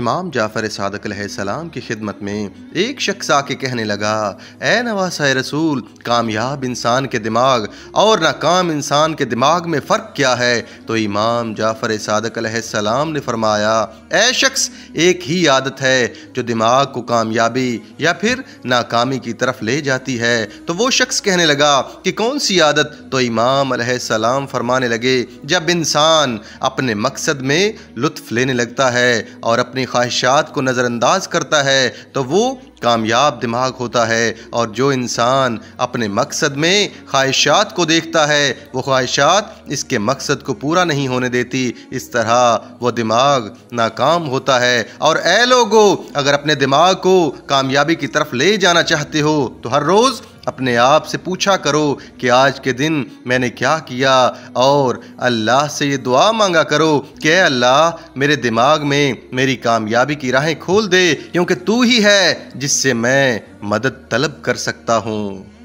इमाम जाफ़र सलाम की खिदमत में एक शख्स आके कहने लगा ए नवासा रसूल कामयाब इंसान के दिमाग और नाकाम इंसान के दिमाग में फ़र्क क्या है तो इमाम जाफ़र सलाम ने फरमाया ए शख्स एक ही आदत है जो दिमाग को कामयाबी या फिर नाकामी की तरफ ले जाती है तो वो शख्स कहने लगा कि कौन सी आदत तो इमाम सलाम फरमाने लगे जब इंसान अपने मकसद में लुत्फ़ लेने लगता है और अपनी अपनी ख्वाहिशात को नज़रअंदाज करता है तो वो कामयाब दिमाग होता है और जो इंसान अपने मकसद में ख्वाहिशात को देखता है वो ख्वाहिशात इसके मकसद को पूरा नहीं होने देती इस तरह वो दिमाग नाकाम होता है और ए लोगो अगर अपने दिमाग को कामयाबी की तरफ ले जाना चाहते हो तो हर रोज़ अपने आप से पूछा करो कि आज के दिन मैंने क्या किया और अल्लाह से ये दुआ मांगा करो कि अल्लाह मेरे दिमाग में मेरी कामयाबी की राहें खोल दे क्योंकि तू ही है जिस जिससे मैं मदद तलब कर सकता हूँ